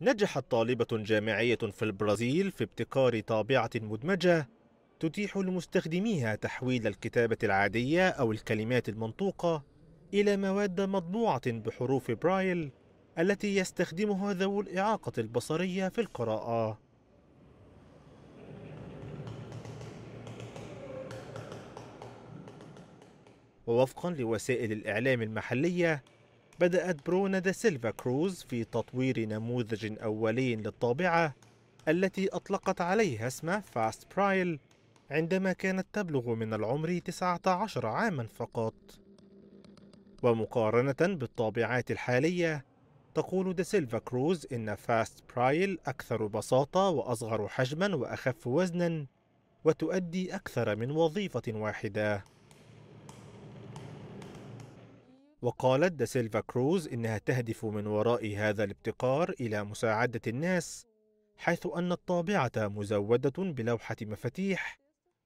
نجحت طالبة جامعية في البرازيل في ابتكار طابعة مدمجة تتيح لمستخدميها تحويل الكتابة العادية أو الكلمات المنطوقة إلى مواد مطبوعة بحروف برايل التي يستخدمها ذوو الإعاقة البصرية في القراءة ووفقا لوسائل الإعلام المحلية بدأت برونا دا سيلفا كروز في تطوير نموذج أولي للطابعة التي أطلقت عليها اسم فاست برايل عندما كانت تبلغ من العمر 19 عاما فقط ومقارنة بالطابعات الحالية تقول دا سيلفا كروز إن فاست برايل أكثر بساطة وأصغر حجما وأخف وزنا وتؤدي أكثر من وظيفة واحدة وقالت دا سيلفا كروز إنها تهدف من وراء هذا الابتكار إلى مساعدة الناس حيث أن الطابعة مزودة بلوحة مفاتيح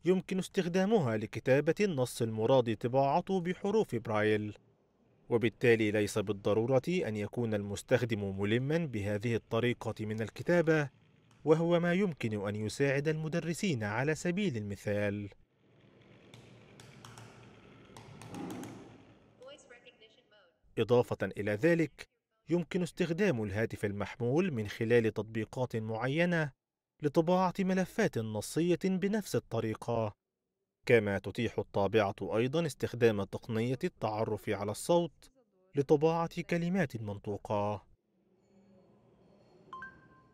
يمكن استخدامها لكتابة النص المراد طباعته بحروف برايل وبالتالي ليس بالضرورة أن يكون المستخدم ملما بهذه الطريقة من الكتابة وهو ما يمكن أن يساعد المدرسين على سبيل المثال إضافة إلى ذلك يمكن استخدام الهاتف المحمول من خلال تطبيقات معينة لطباعة ملفات نصية بنفس الطريقة كما تتيح الطابعة أيضا استخدام تقنية التعرف على الصوت لطباعة كلمات منطوقة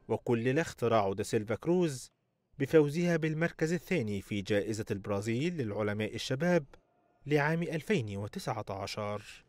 وكلل اختراع سيلفا كروز بفوزها بالمركز الثاني في جائزة البرازيل للعلماء الشباب لعام 2019